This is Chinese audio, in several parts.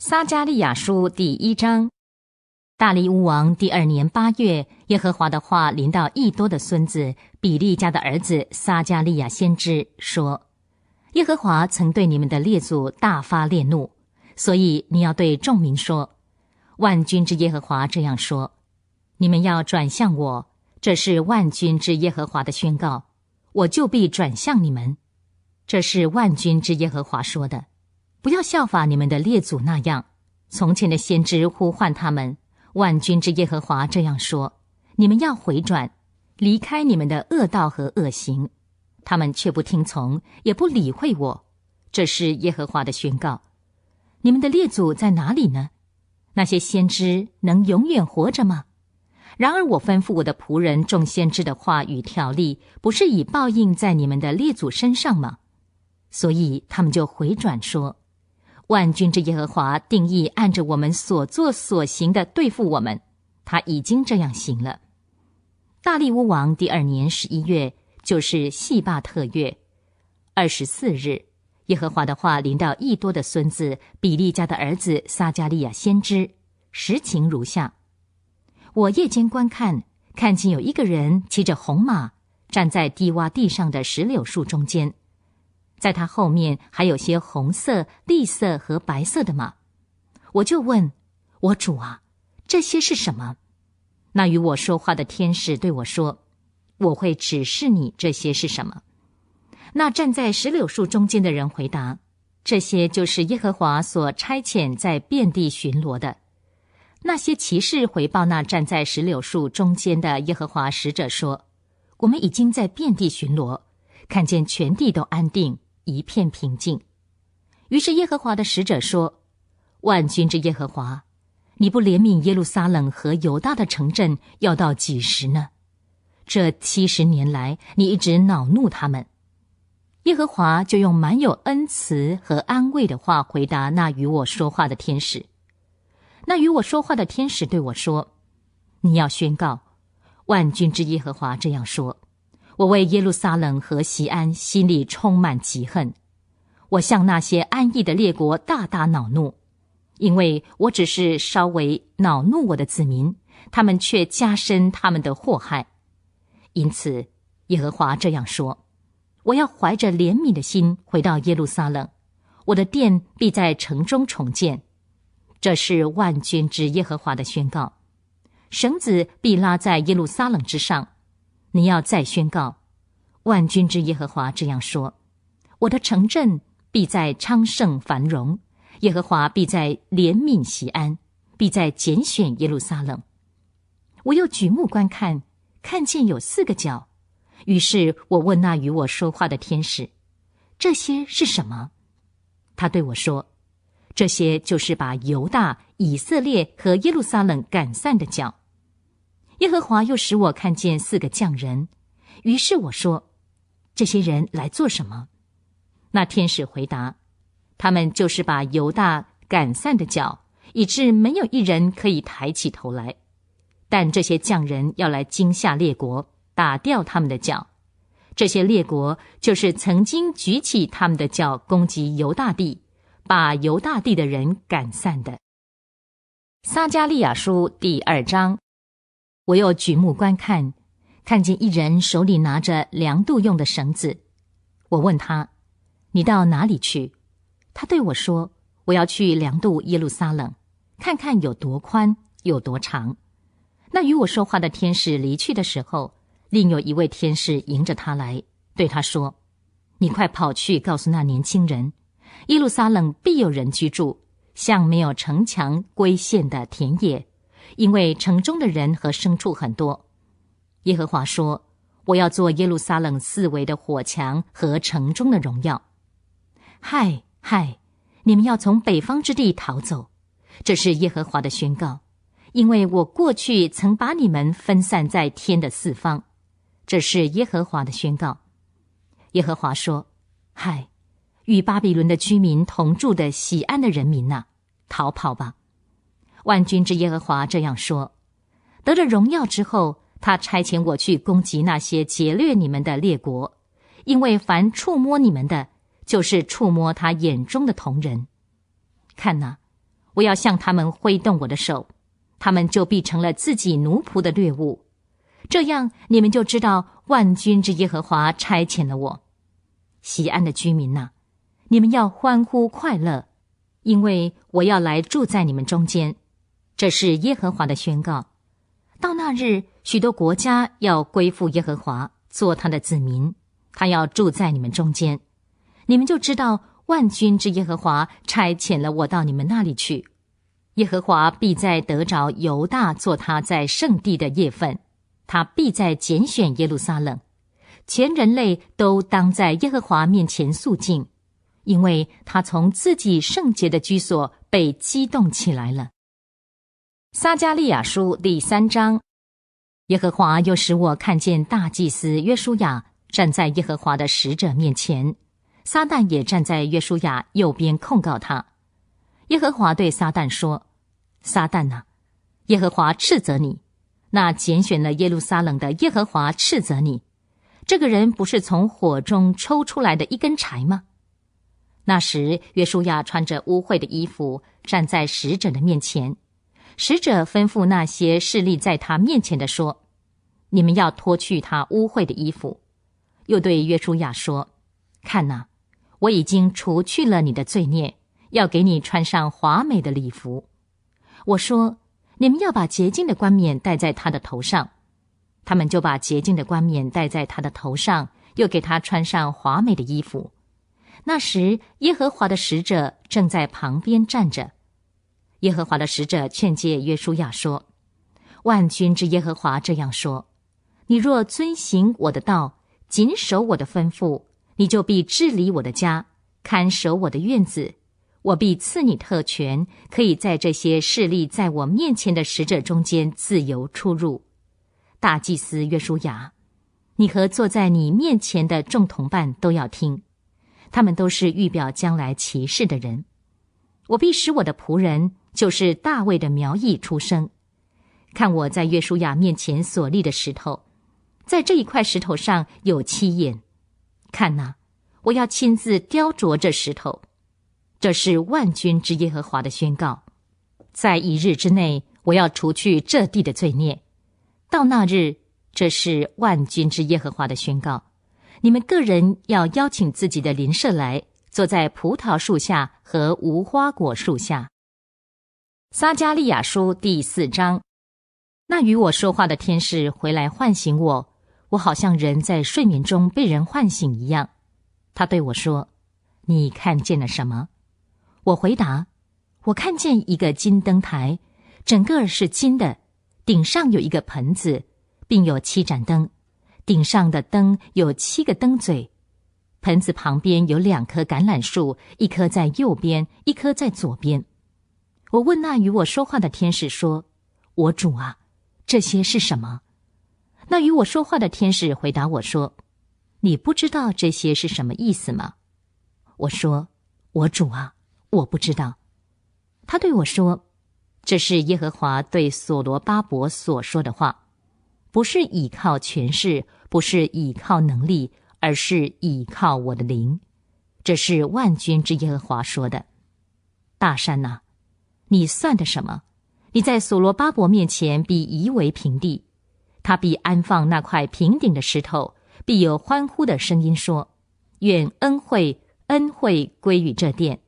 撒加利亚书第一章，大利乌王第二年八月，耶和华的话临到益多的孙子比利家的儿子撒加利亚先知说：“耶和华曾对你们的列祖大发烈怒，所以你要对众民说，万军之耶和华这样说：你们要转向我，这是万军之耶和华的宣告。我就必转向你们，这是万军之耶和华说的。”不要效法你们的列祖那样。从前的先知呼唤他们，万军之耶和华这样说：“你们要回转，离开你们的恶道和恶行。”他们却不听从，也不理会我。这是耶和华的宣告。你们的列祖在哪里呢？那些先知能永远活着吗？然而我吩咐我的仆人众先知的话语条例，不是已报应在你们的列祖身上吗？所以他们就回转说。万军之耶和华定义按着我们所作所行的对付我们，他已经这样行了。大利乌王第二年十一月，就是细巴特月二十四日，耶和华的话临到益多的孙子比利家的儿子撒加利亚先知，实情如下：我夜间观看，看见有一个人骑着红马，站在低洼地上的石榴树中间。在他后面还有些红色、绿色和白色的马，我就问：我主啊，这些是什么？那与我说话的天使对我说：我会指示你这些是什么。那站在石榴树中间的人回答：这些就是耶和华所差遣在遍地巡逻的。那些骑士回报那站在石榴树中间的耶和华使者说：我们已经在遍地巡逻，看见全地都安定。一片平静。于是耶和华的使者说：“万军之耶和华，你不怜悯耶路撒冷和犹大的城镇，要到几时呢？这七十年来，你一直恼怒他们。”耶和华就用满有恩慈和安慰的话回答那与我说话的天使。那与我说话的天使对我说：“你要宣告，万军之耶和华这样说。”我为耶路撒冷和西安心里充满嫉恨，我向那些安逸的列国大大恼怒，因为我只是稍微恼怒我的子民，他们却加深他们的祸害。因此，耶和华这样说：我要怀着怜悯的心回到耶路撒冷，我的殿必在城中重建。这是万军之耶和华的宣告，绳子必拉在耶路撒冷之上。你要再宣告，万军之耶和华这样说：“我的城镇必在昌盛繁荣，耶和华必在怜悯西安，必在拣选耶路撒冷。”我又举目观看，看见有四个角，于是我问那与我说话的天使：“这些是什么？”他对我说：“这些就是把犹大、以色列和耶路撒冷赶散的脚。”耶和华又使我看见四个匠人，于是我说：“这些人来做什么？”那天使回答：“他们就是把犹大赶散的脚，以致没有一人可以抬起头来。但这些匠人要来惊吓列国，打掉他们的脚。这些列国就是曾经举起他们的脚攻击犹大地，把犹大地的人赶散的。”撒加利亚书第二章。我又举目观看，看见一人手里拿着量度用的绳子。我问他：“你到哪里去？”他对我说：“我要去量度耶路撒冷，看看有多宽有多长。”那与我说话的天使离去的时候，另有一位天使迎着他来，对他说：“你快跑去告诉那年轻人，耶路撒冷必有人居住，像没有城墙归线的田野。”因为城中的人和牲畜很多，耶和华说：“我要做耶路撒冷四围的火墙和城中的荣耀。”嗨嗨，你们要从北方之地逃走，这是耶和华的宣告。因为我过去曾把你们分散在天的四方，这是耶和华的宣告。耶和华说：“嗨，与巴比伦的居民同住的喜安的人民呐，逃跑吧。”万军之耶和华这样说：“得了荣耀之后，他差遣我去攻击那些劫掠你们的列国，因为凡触摸你们的，就是触摸他眼中的同人。看呐，我要向他们挥动我的手，他们就必成了自己奴仆的猎物。这样，你们就知道万军之耶和华差遣了我。西安的居民呐，你们要欢呼快乐，因为我要来住在你们中间。”这是耶和华的宣告。到那日，许多国家要归附耶和华，做他的子民。他要住在你们中间，你们就知道万军之耶和华差遣了我到你们那里去。耶和华必在得着犹大做他在圣地的业份，他必在拣选耶路撒冷。全人类都当在耶和华面前肃静，因为他从自己圣洁的居所被激动起来了。撒加利亚书第三章，耶和华又使我看见大祭司约书亚站在耶和华的使者面前，撒旦也站在约书亚右边控告他。耶和华对撒旦说：“撒旦呐，耶和华斥责你，那拣选了耶路撒冷的耶和华斥责你。这个人不是从火中抽出来的一根柴吗？”那时，约书亚穿着污秽的衣服站在使者的面前。使者吩咐那些侍立在他面前的说：“你们要脱去他污秽的衣服。”又对约书亚说：“看呐，我已经除去了你的罪孽，要给你穿上华美的礼服。”我说：“你们要把洁净的冠冕戴在他的头上。”他们就把洁净的冠冕戴在他的头上，又给他穿上华美的衣服。那时，耶和华的使者正在旁边站着。耶和华的使者劝诫约书亚说：“万军之耶和华这样说：你若遵行我的道，谨守我的吩咐，你就必治理我的家，看守我的院子。我必赐你特权，可以在这些势力在我面前的使者中间自由出入。大祭司约书亚，你和坐在你面前的众同伴都要听，他们都是预表将来骑士的人。我必使我的仆人。”就是大卫的苗裔出生。看我在约书亚面前所立的石头，在这一块石头上有七眼。看呐，我要亲自雕琢这石头。这是万军之耶和华的宣告。在一日之内，我要除去这地的罪孽。到那日，这是万军之耶和华的宣告。你们个人要邀请自己的邻舍来，坐在葡萄树下和无花果树下。撒加利亚书第四章，那与我说话的天使回来唤醒我，我好像人在睡眠中被人唤醒一样。他对我说：“你看见了什么？”我回答：“我看见一个金灯台，整个是金的，顶上有一个盆子，并有七盏灯。顶上的灯有七个灯嘴，盆子旁边有两棵橄榄树，一棵在右边，一棵在左边。”我问那与我说话的天使说：“我主啊，这些是什么？”那与我说话的天使回答我说：“你不知道这些是什么意思吗？”我说：“我主啊，我不知道。”他对我说：“这是耶和华对所罗巴伯所说的话，不是倚靠权势，不是倚靠能力，而是倚靠我的灵。这是万军之耶和华说的。大山呐。你算的什么？你在所罗巴伯面前必夷为平地，他必安放那块平顶的石头，必有欢呼的声音说：“愿恩惠、恩惠归于这殿。”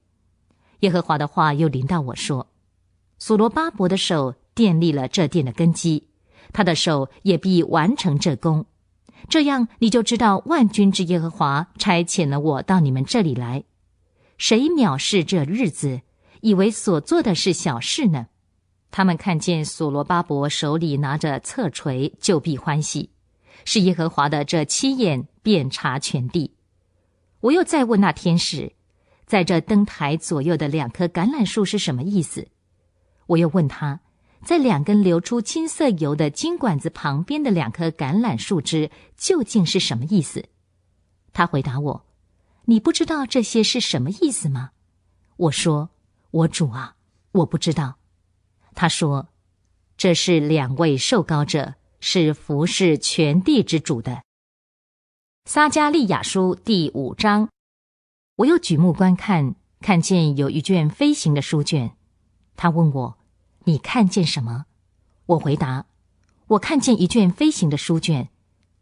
耶和华的话又临到我说：“所罗巴伯的手奠立了这殿的根基，他的手也必完成这功。这样，你就知道万军之耶和华差遣了我到你们这里来。谁藐视这日子？”以为所做的是小事呢，他们看见所罗巴伯手里拿着侧锤，就必欢喜，是耶和华的这七眼遍查全地。我又再问那天使，在这灯台左右的两棵橄榄树是什么意思？我又问他，在两根流出金色油的金管子旁边的两棵橄榄树枝究竟是什么意思？他回答我：“你不知道这些是什么意思吗？”我说。我主啊，我不知道。他说：“这是两位受高者，是服侍全地之主的。”撒加利亚书第五章。我又举目观看，看见有一卷飞行的书卷。他问我：“你看见什么？”我回答：“我看见一卷飞行的书卷，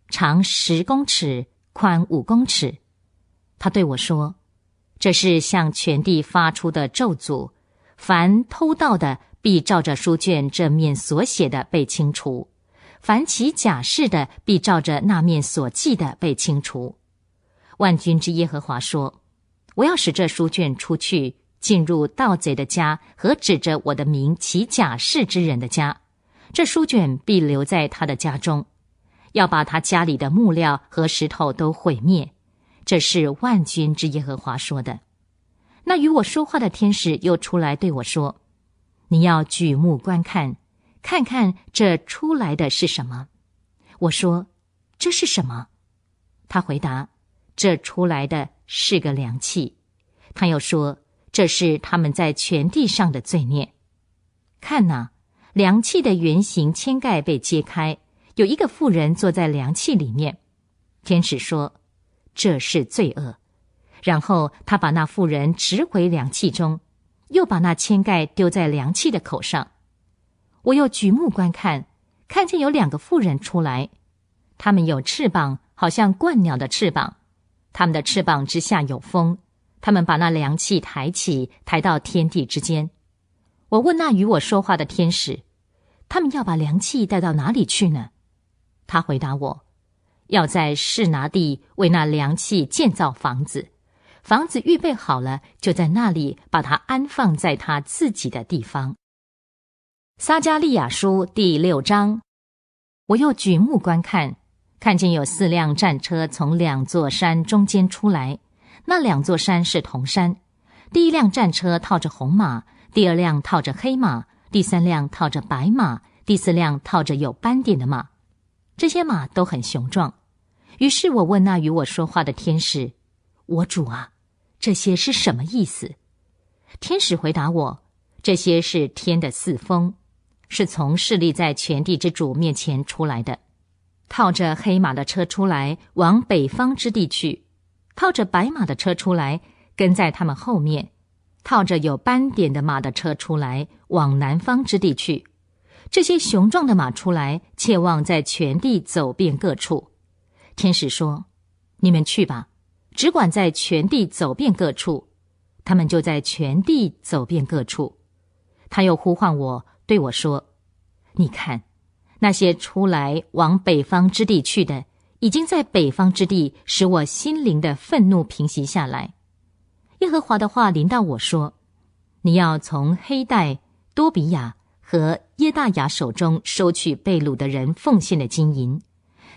长十公尺，宽五公尺。”他对我说。这是向全地发出的咒诅：凡偷盗的，必照着书卷这面所写的被清除；凡起假誓的，必照着那面所记的被清除。万军之耶和华说：“我要使这书卷出去，进入盗贼的家和指着我的名起假誓之人的家。这书卷必留在他的家中，要把他家里的木料和石头都毁灭。”这是万军之耶和华说的。那与我说话的天使又出来对我说：“你要举目观看，看看这出来的是什么。”我说：“这是什么？”他回答：“这出来的是个凉气。”他又说：“这是他们在全地上的罪孽。看哪，凉气的圆形铅盖被揭开，有一个妇人坐在凉气里面。”天使说。这是罪恶。然后他把那妇人直回凉气中，又把那铅盖丢在凉气的口上。我又举目观看，看见有两个妇人出来，他们有翅膀，好像鹳鸟的翅膀。他们的翅膀之下有风，他们把那凉气抬起，抬到天地之间。我问那与我说话的天使：“他们要把凉气带到哪里去呢？”他回答我。要在示拿地为那凉气建造房子，房子预备好了，就在那里把它安放在它自己的地方。撒加利亚书第六章，我又举目观看，看见有四辆战车从两座山中间出来，那两座山是铜山。第一辆战车套着红马，第二辆套着黑马，第三辆套着白马，第四辆套着有斑点的马。这些马都很雄壮。于是我问那与我说话的天使：“我主啊，这些是什么意思？”天使回答我：“这些是天的四风，是从势力在全地之主面前出来的，套着黑马的车出来往北方之地去，套着白马的车出来跟在他们后面，套着有斑点的马的车出来往南方之地去。这些雄壮的马出来，切望在全地走遍各处。”天使说：“你们去吧，只管在全地走遍各处。”他们就在全地走遍各处。他又呼唤我，对我说：“你看，那些出来往北方之地去的，已经在北方之地使我心灵的愤怒平息下来。”耶和华的话临到我说：“你要从黑带、多比亚和耶大雅手中收取被掳的人奉献的金银。”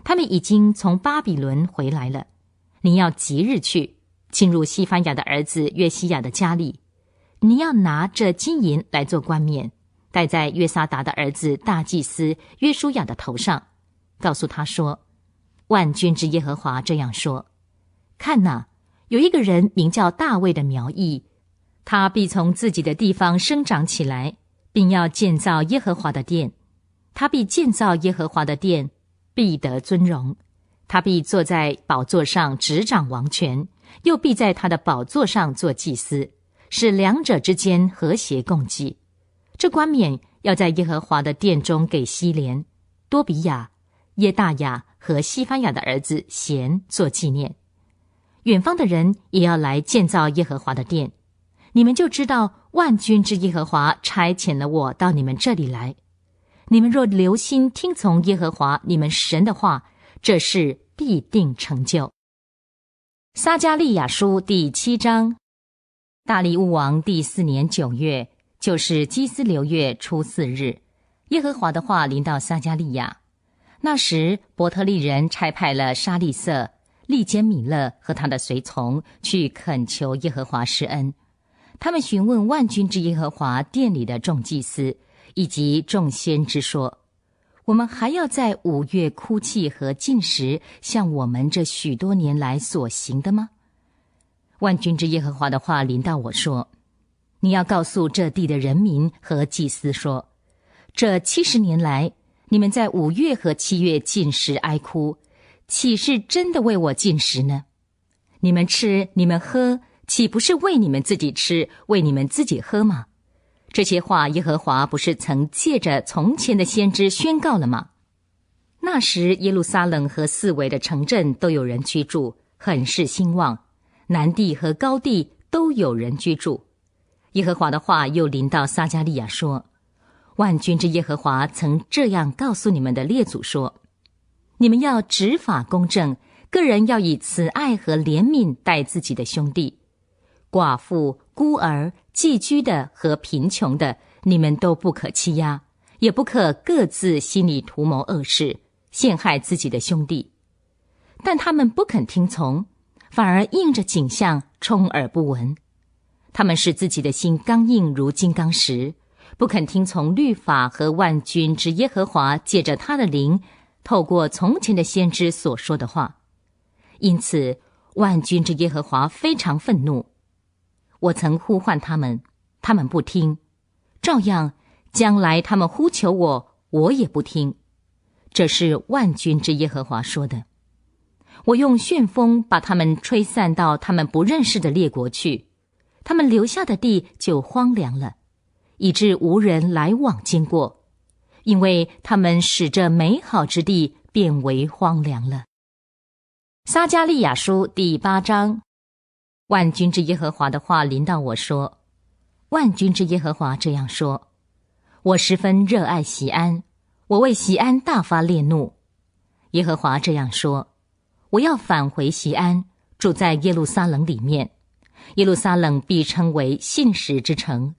他们已经从巴比伦回来了。你要即日去进入西班牙的儿子约西亚的家里。你要拿这金银来做冠冕，戴在约撒达的儿子大祭司约书亚的头上。告诉他说：“万军之耶和华这样说：看哪，有一个人名叫大卫的苗裔，他必从自己的地方生长起来，并要建造耶和华的殿。他必建造耶和华的殿。”必得尊荣，他必坐在宝座上执掌王权，又必在他的宝座上做祭司，使两者之间和谐共济。这冠冕要在耶和华的殿中给西廉、多比亚、耶大雅和西番雅的儿子贤做纪念。远方的人也要来建造耶和华的殿，你们就知道万军之耶和华差遣了我到你们这里来。你们若留心听从耶和华你们神的话，这事必定成就。撒加利亚书第七章，大利乌王第四年九月，就是基斯六月初四日，耶和华的话临到撒加利亚。那时，伯特利人差派了沙利瑟、利坚米勒和他的随从去恳求耶和华施恩。他们询问万军之耶和华殿里的众祭司。以及众仙之说，我们还要在五月哭泣和进食，像我们这许多年来所行的吗？万军之耶和华的话临到我说：“你要告诉这地的人民和祭司说，这七十年来，你们在五月和七月进食哀哭，岂是真的为我进食呢？你们吃，你们喝，岂不是为你们自己吃，为你们自己喝吗？”这些话，耶和华不是曾借着从前的先知宣告了吗？那时，耶路撒冷和四围的城镇都有人居住，很是兴旺，南地和高地都有人居住。耶和华的话又临到撒加利亚说：“万军之耶和华曾这样告诉你们的列祖说：你们要执法公正，个人要以慈爱和怜悯待自己的兄弟，寡妇。”孤儿、寄居的和贫穷的，你们都不可欺压，也不可各自心里图谋恶事，陷害自己的兄弟。但他们不肯听从，反而应着景象充耳不闻。他们使自己的心刚硬如金刚石，不肯听从律法和万军之耶和华借着他的灵，透过从前的先知所说的话。因此，万军之耶和华非常愤怒。我曾呼唤他们，他们不听；照样，将来他们呼求我，我也不听。这是万军之耶和华说的。我用旋风把他们吹散到他们不认识的列国去，他们留下的地就荒凉了，以致无人来往经过，因为他们使这美好之地变为荒凉了。撒加利亚书第八章。万军之耶和华的话临到我说：“万军之耶和华这样说：我十分热爱西安，我为西安大发烈怒。耶和华这样说：我要返回西安，住在耶路撒冷里面。耶路撒冷必称为信使之城，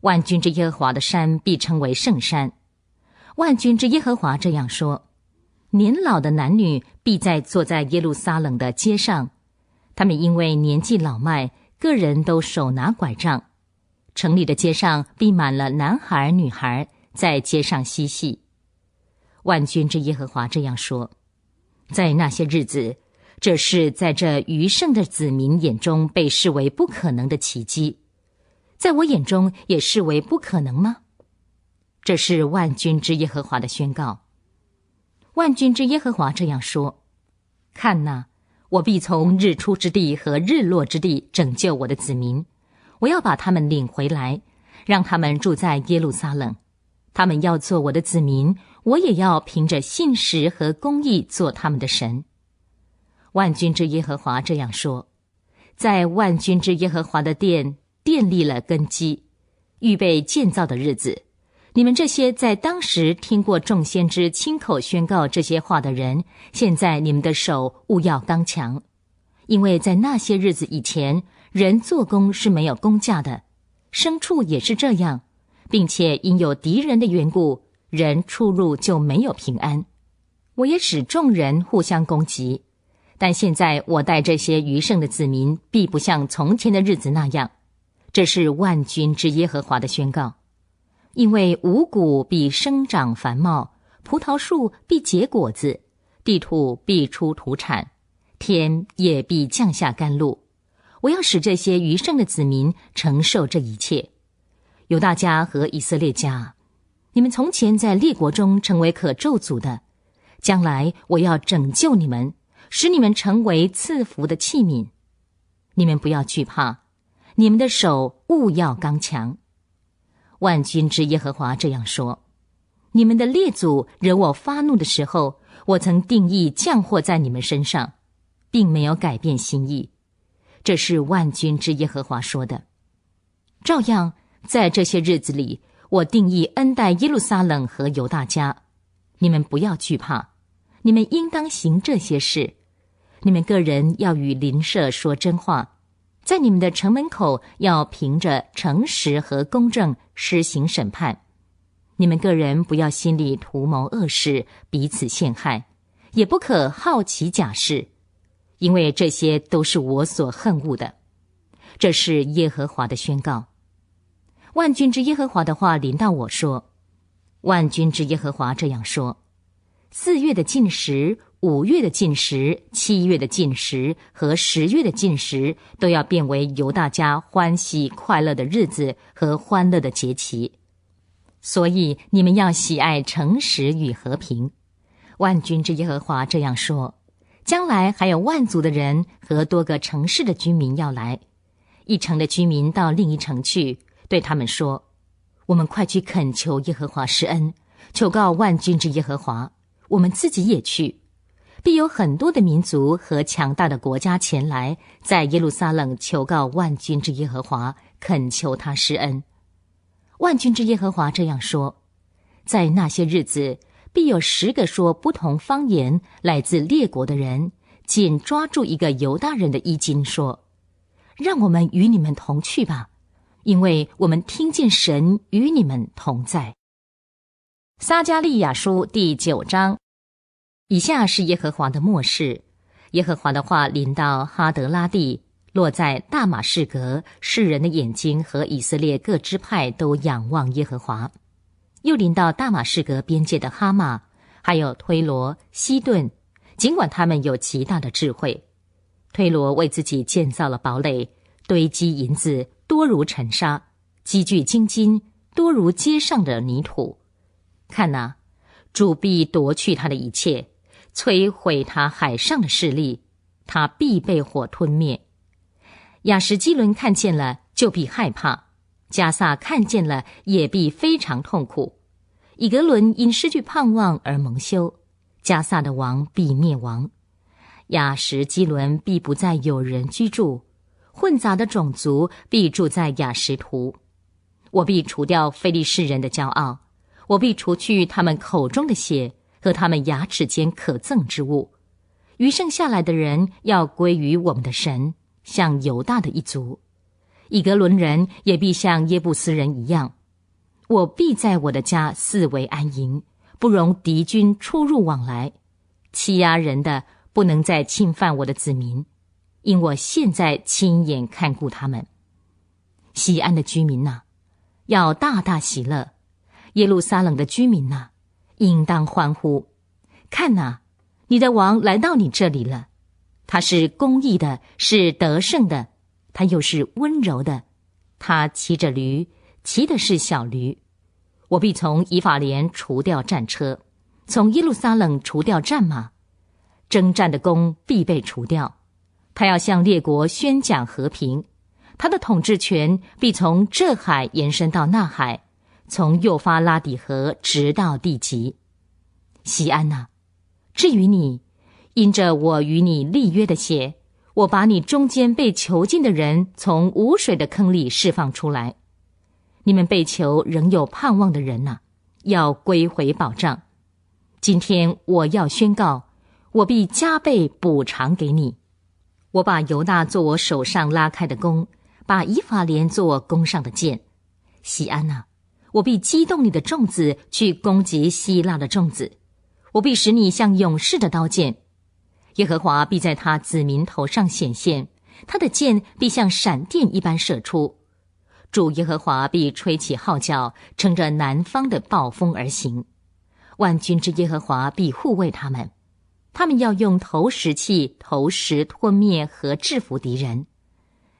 万军之耶和华的山必称为圣山。万军之耶和华这样说：年老的男女必在坐在耶路撒冷的街上。”他们因为年纪老迈，个人都手拿拐杖。城里的街上，避满了男孩儿、女孩儿在街上嬉戏。万军之耶和华这样说：“在那些日子，这是在这余剩的子民眼中被视为不可能的奇迹，在我眼中也视为不可能吗？”这是万军之耶和华的宣告。万军之耶和华这样说：“看呐。我必从日出之地和日落之地拯救我的子民，我要把他们领回来，让他们住在耶路撒冷，他们要做我的子民，我也要凭着信实和公义做他们的神。万军之耶和华这样说，在万军之耶和华的殿奠立了根基，预备建造的日子。你们这些在当时听过众先知亲口宣告这些话的人，现在你们的手勿要刚强，因为在那些日子以前，人做工是没有工价的，牲畜也是这样，并且因有敌人的缘故，人出入就没有平安。我也使众人互相攻击，但现在我带这些余剩的子民，必不像从前的日子那样。这是万军之耶和华的宣告。因为五谷必生长繁茂，葡萄树必结果子，地土必出土产，天也必降下甘露。我要使这些余剩的子民承受这一切。犹大家和以色列家，你们从前在列国中成为可咒诅的，将来我要拯救你们，使你们成为赐福的器皿。你们不要惧怕，你们的手勿要刚强。万军之耶和华这样说：“你们的列祖惹我发怒的时候，我曾定义降祸在你们身上，并没有改变心意。”这是万军之耶和华说的。照样，在这些日子里，我定义恩待耶路撒冷和犹大家。你们不要惧怕，你们应当行这些事。你们个人要与邻舍说真话。在你们的城门口，要凭着诚实和公正施行审判；你们个人不要心里图谋恶事，彼此陷害，也不可好奇假事，因为这些都是我所恨恶的。这是耶和华的宣告。万军之耶和华的话临到我说：万军之耶和华这样说：四月的禁食。五月的禁食、七月的禁食和十月的禁食，都要变为由大家欢喜快乐的日子和欢乐的节期。所以你们要喜爱诚实与和平。万军之耶和华这样说：将来还有万族的人和多个城市的居民要来，一城的居民到另一城去，对他们说：我们快去恳求耶和华施恩，求告万军之耶和华。我们自己也去。必有很多的民族和强大的国家前来，在耶路撒冷求告万军之耶和华，恳求他施恩。万军之耶和华这样说：在那些日子，必有十个说不同方言、来自列国的人，紧抓住一个犹大人的衣襟，说：让我们与你们同去吧，因为我们听见神与你们同在。撒加利亚书第九章。以下是耶和华的末世，耶和华的话临到哈德拉地，落在大马士革，世人的眼睛和以色列各支派都仰望耶和华，又临到大马士革边界的哈马，还有推罗、西顿，尽管他们有极大的智慧，推罗为自己建造了堡垒，堆积银子多如尘沙，积聚金金多如街上的泥土，看哪，主必夺去他的一切。摧毁他海上的势力，他必被火吞灭。雅什基伦看见了就必害怕，加萨看见了也必非常痛苦。以格伦因失去盼望而蒙羞，加萨的王必灭亡，雅什基伦必不再有人居住，混杂的种族必住在雅什图。我必除掉非利士人的骄傲，我必除去他们口中的血。和他们牙齿间可憎之物，余剩下来的人要归于我们的神，像犹大的一族，以格伦人也必像耶布斯人一样。我必在我的家四围安营，不容敌军出入往来，欺压人的不能再侵犯我的子民，因我现在亲眼看顾他们。西安的居民呐，要大大喜乐；耶路撒冷的居民呐。应当欢呼，看呐，你的王来到你这里了，他是公义的，是得胜的，他又是温柔的，他骑着驴，骑的是小驴，我必从以法莲除掉战车，从耶路撒冷除掉战马，征战的弓必被除掉，他要向列国宣讲和平，他的统治权必从这海延伸到那海。从幼发拉底河直到地极，西安娜。至于你，因着我与你立约的血，我把你中间被囚禁的人从无水的坑里释放出来。你们被囚仍有盼望的人呐，要归回保障。今天我要宣告，我必加倍补偿给你。我把犹大做我手上拉开的弓，把以法莲做我弓上的箭，西安娜。我必激动你的众子去攻击希腊的众子，我必使你像勇士的刀剑。耶和华必在他子民头上显现，他的剑必像闪电一般射出。主耶和华必吹起号角，乘着南方的暴风而行。万军之耶和华必护卫他们。他们要用投石器投石，吞灭和制服敌人。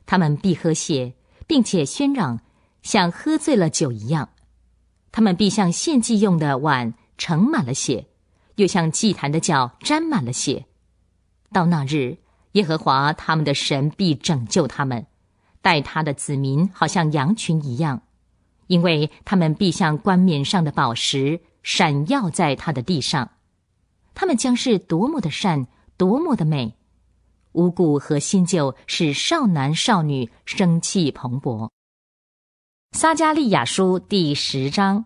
他们必喝血，并且喧嚷，像喝醉了酒一样。他们必像献祭用的碗盛满了血，又像祭坛的脚沾满了血。到那日，耶和华他们的神必拯救他们，待他的子民好像羊群一样，因为他们必像冠冕上的宝石，闪耀在他的地上。他们将是多么的善，多么的美，五谷和新旧使少男少女生气蓬勃。撒迦利亚书第十章，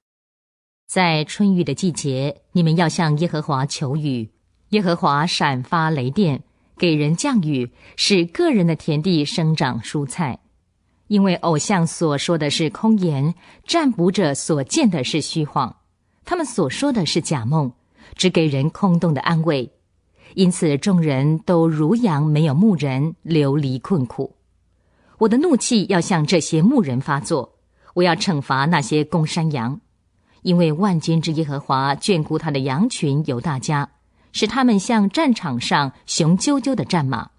在春雨的季节，你们要向耶和华求雨。耶和华闪发雷电，给人降雨，使个人的田地生长蔬菜。因为偶像所说的是空言，占卜者所见的是虚晃，他们所说的是假梦，只给人空洞的安慰。因此，众人都如羊没有牧人，流离困苦。我的怒气要向这些牧人发作。我要惩罚那些公山羊，因为万军之耶和华眷顾他的羊群犹大家，使他们像战场上雄赳赳的战马，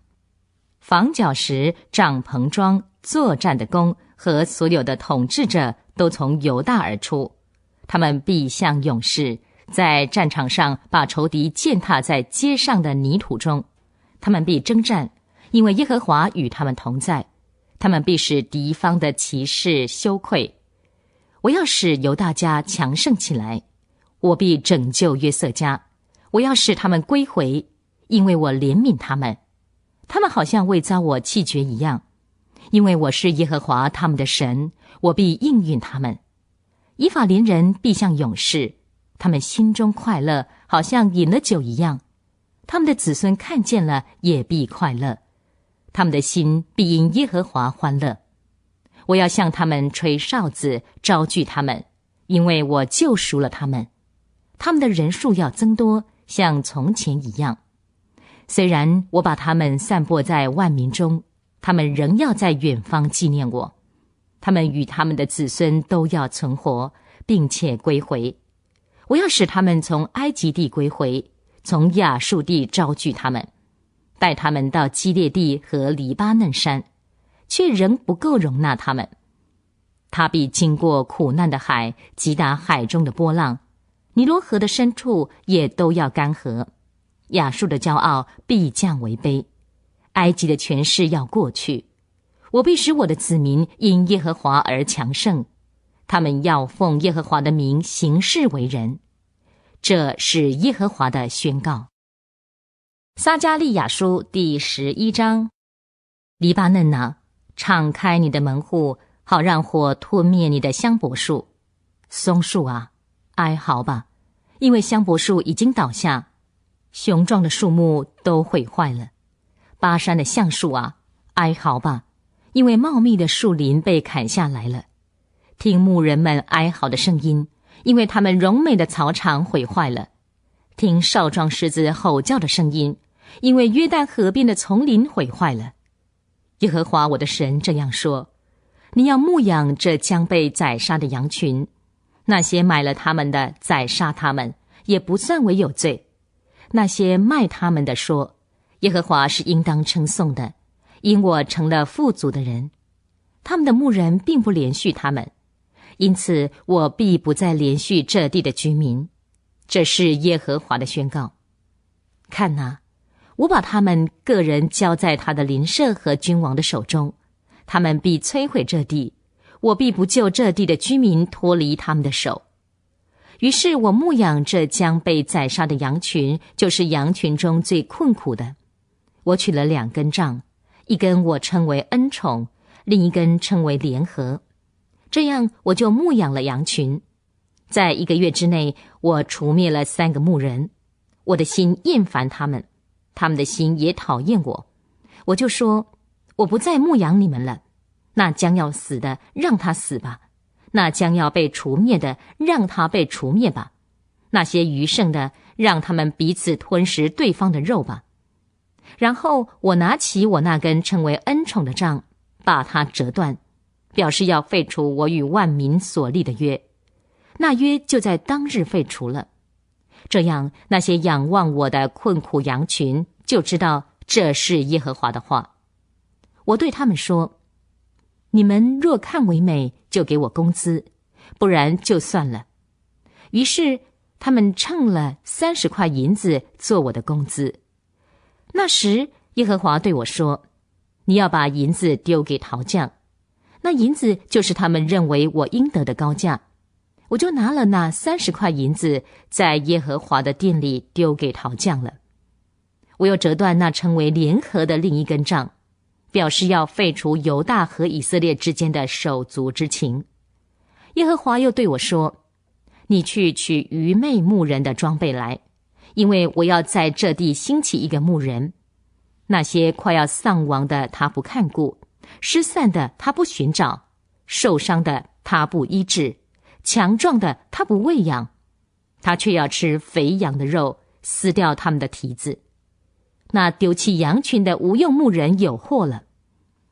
房角石、帐篷桩、作战的弓和所有的统治者都从犹大而出，他们必像勇士，在战场上把仇敌践踏在街上的泥土中，他们必征战，因为耶和华与他们同在。他们必使敌方的骑士羞愧。我要使犹大家强盛起来，我必拯救约瑟家。我要使他们归回，因为我怜悯他们。他们好像未遭我弃绝一样，因为我是耶和华他们的神，我必应允他们。以法临人必像勇士，他们心中快乐，好像饮了酒一样。他们的子孙看见了也必快乐。他们的心必因耶和华欢乐，我要向他们吹哨子招聚他们，因为我救赎了他们，他们的人数要增多，像从前一样。虽然我把他们散布在万民中，他们仍要在远方纪念我，他们与他们的子孙都要存活，并且归回。我要使他们从埃及地归回，从亚述地招聚他们。带他们到基列地和黎巴嫩山，却仍不够容纳他们。他必经过苦难的海，击打海中的波浪；尼罗河的深处也都要干涸。亚述的骄傲必降为卑，埃及的权势要过去。我必使我的子民因耶和华而强盛，他们要奉耶和华的名行事为人。这是耶和华的宣告。撒加利亚书第十一章，黎巴嫩呐，敞开你的门户，好让火吞灭你的香柏树，松树啊，哀嚎吧，因为香柏树已经倒下，雄壮的树木都毁坏了。巴山的橡树啊，哀嚎吧，因为茂密的树林被砍下来了。听牧人们哀嚎的声音，因为他们柔美的草场毁坏了。听少壮狮子吼叫的声音。因为约旦河边的丛林毁坏了，耶和华我的神这样说：“你要牧养这将被宰杀的羊群，那些买了他们的宰杀他们也不算为有罪。那些卖他们的说：‘耶和华是应当称颂的，因我成了富足的人。’他们的牧人并不连续他们，因此我必不再连续这地的居民。这是耶和华的宣告。看哪。”我把他们个人交在他的邻舍和君王的手中，他们必摧毁这地，我必不救这地的居民脱离他们的手。于是我牧养这将被宰杀的羊群，就是羊群中最困苦的。我取了两根杖，一根我称为恩宠，另一根称为联合，这样我就牧养了羊群。在一个月之内，我除灭了三个牧人，我的心厌烦他们。他们的心也讨厌我，我就说，我不再牧养你们了。那将要死的，让他死吧；那将要被除灭的，让他被除灭吧；那些余剩的，让他们彼此吞食对方的肉吧。然后，我拿起我那根称为恩宠的杖，把它折断，表示要废除我与万民所立的约。那约就在当日废除了。这样，那些仰望我的困苦羊群就知道这是耶和华的话。我对他们说：“你们若看为美，就给我工资；不然就算了。”于是他们称了三十块银子做我的工资。那时，耶和华对我说：“你要把银子丢给陶匠，那银子就是他们认为我应得的高价。”我就拿了那三十块银子，在耶和华的店里丢给陶匠了。我又折断那称为联合的另一根杖，表示要废除犹大和以色列之间的手足之情。耶和华又对我说：“你去取愚昧牧人的装备来，因为我要在这地兴起一个牧人。那些快要丧亡的他不看顾，失散的他不寻找，受伤的他不医治。”强壮的他不喂养，他却要吃肥羊的肉，撕掉他们的蹄子。那丢弃羊群的无用牧人有祸了！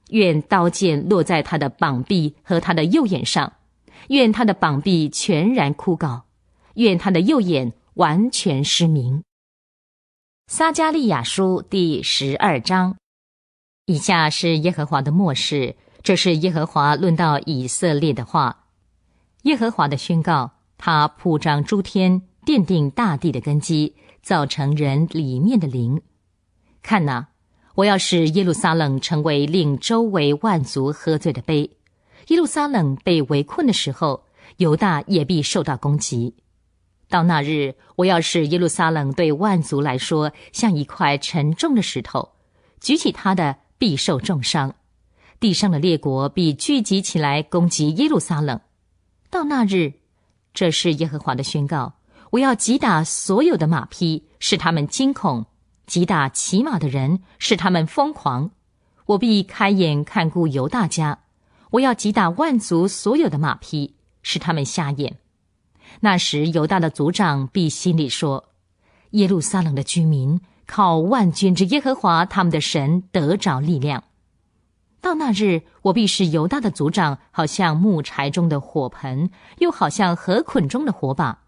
愿刀剑落在他的膀臂和他的右眼上，愿他的膀臂全然枯槁，愿他的右眼完全失明。撒加利亚书第十二章，以下是耶和华的末世，这是耶和华论到以色列的话。耶和华的宣告：他铺张诸天，奠定大地的根基，造成人里面的灵。看哪，我要使耶路撒冷成为令周围万族喝醉的杯。耶路撒冷被围困的时候，犹大也必受到攻击。到那日，我要使耶路撒冷对万族来说像一块沉重的石头，举起它的必受重伤。地上的列国必聚集起来攻击耶路撒冷。到那日，这是耶和华的宣告：我要击打所有的马匹，使他们惊恐；击打骑马的人，使他们疯狂。我必开眼看顾犹大家，我要击打万族所有的马匹，使他们瞎眼。那时，犹大的族长必心里说：耶路撒冷的居民靠万军之耶和华他们的神得着力量。到那日，我必是犹大的族长，好像木柴中的火盆，又好像河捆中的火把。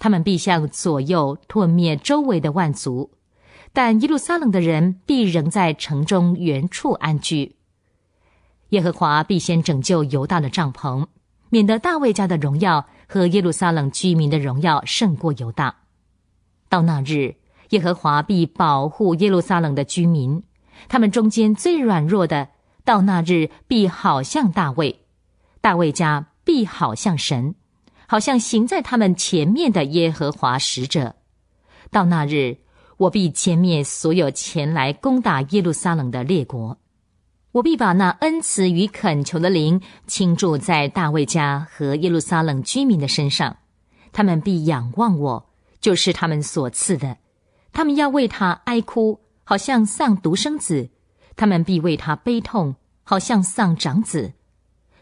他们必向左右吞灭周围的万族，但耶路撒冷的人必仍在城中原处安居。耶和华必先拯救犹大的帐篷，免得大卫家的荣耀和耶路撒冷居民的荣耀胜过犹大。到那日，耶和华必保护耶路撒冷的居民，他们中间最软弱的。到那日，必好像大卫；大卫家必好像神，好像行在他们前面的耶和华使者。到那日，我必歼灭所有前来攻打耶路撒冷的列国，我必把那恩赐与恳求的灵倾注在大卫家和耶路撒冷居民的身上，他们必仰望我，就是他们所赐的；他们要为他哀哭，好像丧独生子，他们必为他悲痛。好像丧长子，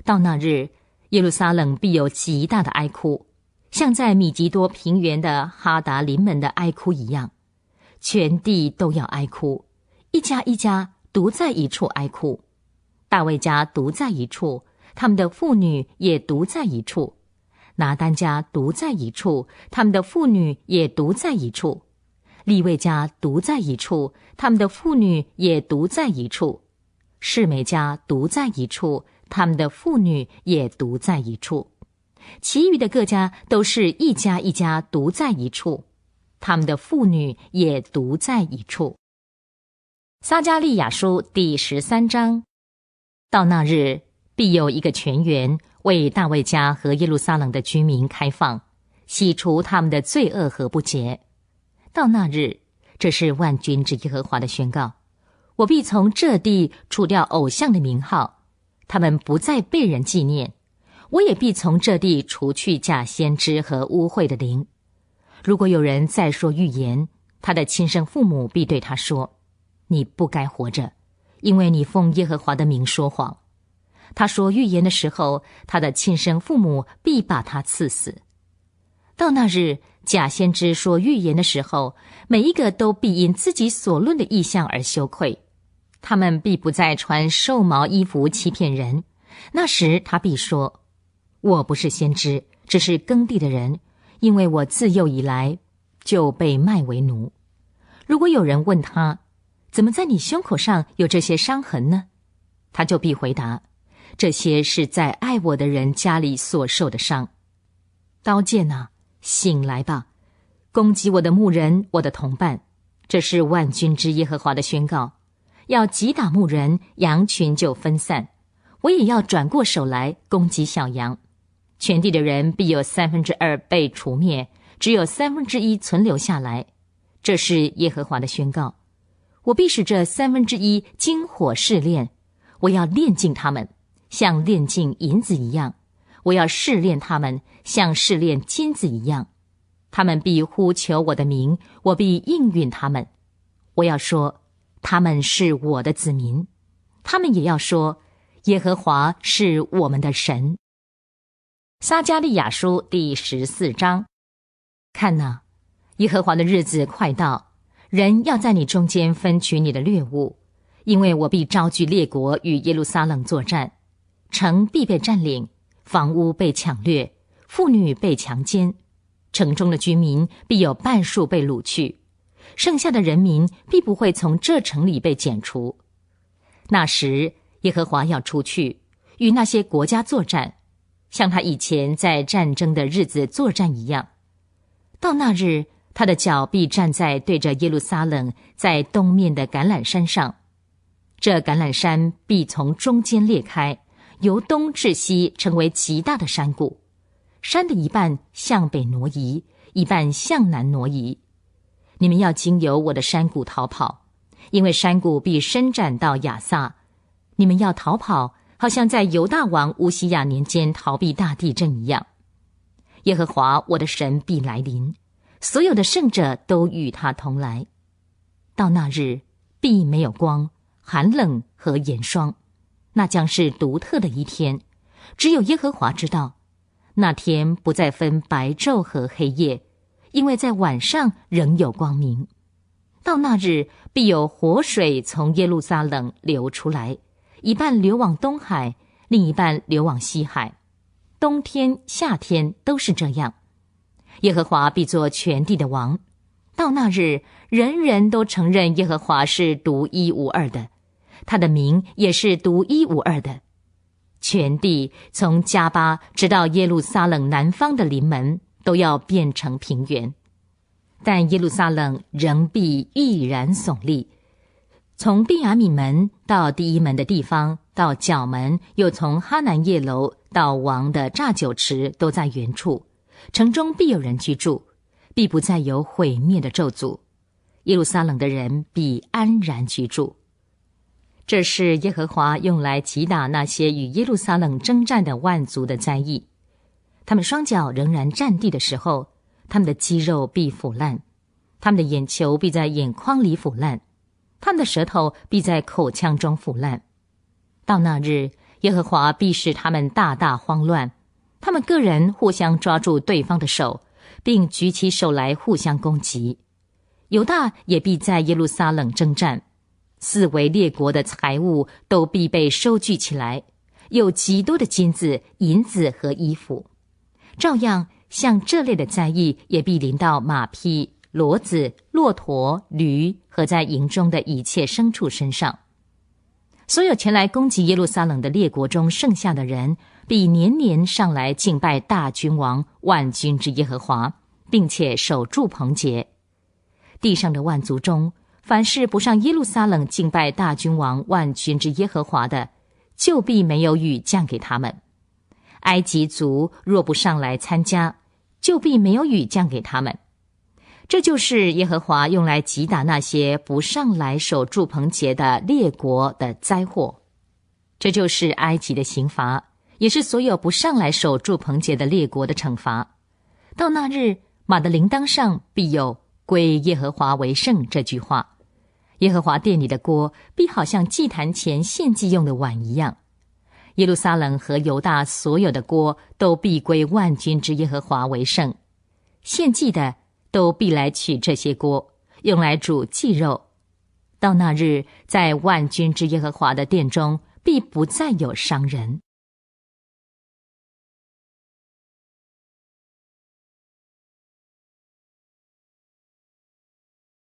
到那日，耶路撒冷必有极大的哀哭，像在米吉多平原的哈达林门的哀哭一样，全地都要哀哭，一家一家独在一处哀哭，大卫家独在一处，他们的妇女也独在一处；拿丹家独在一处，他们的妇女也独在一处；利未家独在一处，他们的妇女也独在一处。世美家独在一处，他们的妇女也独在一处；其余的各家都是一家一家独在一处，他们的妇女也独在一处。撒加利亚书第十三章：到那日，必有一个泉源为大卫家和耶路撒冷的居民开放，洗除他们的罪恶和不洁。到那日，这是万军之耶和华的宣告。我必从这地除掉偶像的名号，他们不再被人纪念。我也必从这地除去假先知和污秽的灵。如果有人再说预言，他的亲生父母必对他说：“你不该活着，因为你奉耶和华的名说谎。”他说预言的时候，他的亲生父母必把他刺死。到那日，假先知说预言的时候，每一个都必因自己所论的意象而羞愧。他们必不再穿兽毛衣服欺骗人。那时他必说：“我不是先知，只是耕地的人，因为我自幼以来就被卖为奴。”如果有人问他：“怎么在你胸口上有这些伤痕呢？”他就必回答：“这些是在爱我的人家里所受的伤。”刀剑呐，醒来吧！攻击我的牧人，我的同伴，这是万军之耶和华的宣告。要击打牧人，羊群就分散；我也要转过手来攻击小羊，全地的人必有三分之二被除灭，只有三分之一存留下来。这是耶和华的宣告。我必使这三分之一经火试炼，我要炼尽他们，像炼尽银子一样；我要试炼他们，像试炼金子一样。他们必呼求我的名，我必应允他们。我要说。他们是我的子民，他们也要说，耶和华是我们的神。撒加利亚书第十四章，看呐，耶和华的日子快到，人要在你中间分取你的掠物，因为我必招聚列国与耶路撒冷作战，城必被占领，房屋被抢掠，妇女被强奸，城中的居民必有半数被掳去。剩下的人民必不会从这城里被剪除。那时，耶和华要出去与那些国家作战，像他以前在战争的日子作战一样。到那日，他的脚必站在对着耶路撒冷在东面的橄榄山上，这橄榄山必从中间裂开，由东至西成为极大的山谷，山的一半向北挪移，一半向南挪移。你们要经由我的山谷逃跑，因为山谷必伸展到亚萨。你们要逃跑，好像在犹大王乌西亚年间逃避大地震一样。耶和华我的神必来临，所有的圣者都与他同来。到那日，必没有光、寒冷和严霜，那将是独特的一天。只有耶和华知道，那天不再分白昼和黑夜。因为在晚上仍有光明，到那日必有活水从耶路撒冷流出来，一半流往东海，另一半流往西海。冬天、夏天都是这样。耶和华必作全地的王，到那日，人人都承认耶和华是独一无二的，他的名也是独一无二的。全地从加巴直到耶路撒冷南方的临门。都要变成平原，但耶路撒冷仍必毅然耸立。从毕雅米门到第一门的地方，到角门，又从哈南叶楼到王的炸酒池，都在原处。城中必有人居住，必不再有毁灭的咒诅。耶路撒冷的人必安然居住。这是耶和华用来击打那些与耶路撒冷征战的万族的灾异。他们双脚仍然站地的时候，他们的肌肉必腐烂，他们的眼球必在眼眶里腐烂，他们的舌头必在口腔中腐烂。到那日，耶和华必使他们大大慌乱，他们个人互相抓住对方的手，并举起手来互相攻击。犹大也必在耶路撒冷征战，四围列国的财物都必被收聚起来，有极多的金子、银子和衣服。照样，像这类的灾异也必临到马匹、骡子、骆驼、驴和在营中的一切牲畜身上。所有前来攻击耶路撒冷的列国中剩下的人，必年年上来敬拜大君王万军之耶和华，并且守住棚节。地上的万族中，凡是不上耶路撒冷敬拜大君王万军之耶和华的，就必没有雨降给他们。埃及族若不上来参加，就必没有雨降给他们。这就是耶和华用来击打那些不上来守住棚节的列国的灾祸。这就是埃及的刑罚，也是所有不上来守住棚节的列国的惩罚。到那日，马的铃铛上必有归耶和华为圣这句话。耶和华殿里的锅必好像祭坛前献祭用的碗一样。耶路撒冷和犹大所有的锅都必归万军之耶和华为圣，献祭的都必来取这些锅，用来煮祭肉。到那日，在万军之耶和华的殿中，必不再有商人。